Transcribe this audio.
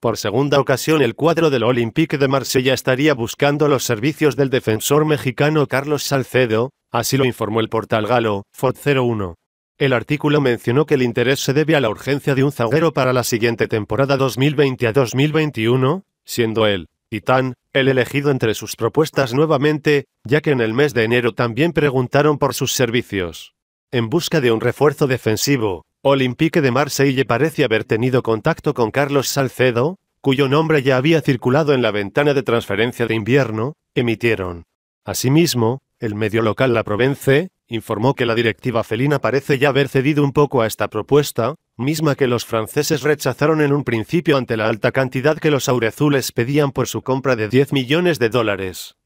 Por segunda ocasión el cuadro del Olympique de Marsella estaría buscando los servicios del defensor mexicano Carlos Salcedo, así lo informó el portal galo, FOT01. El artículo mencionó que el interés se debe a la urgencia de un zaguero para la siguiente temporada 2020 a 2021, siendo él, Titán, el elegido entre sus propuestas nuevamente, ya que en el mes de enero también preguntaron por sus servicios. En busca de un refuerzo defensivo, Olympique de Marseille parece haber tenido contacto con Carlos Salcedo, cuyo nombre ya había circulado en la ventana de transferencia de invierno, emitieron. Asimismo, el medio local La Provence informó que la directiva felina parece ya haber cedido un poco a esta propuesta, misma que los franceses rechazaron en un principio ante la alta cantidad que los aurezules pedían por su compra de 10 millones de dólares.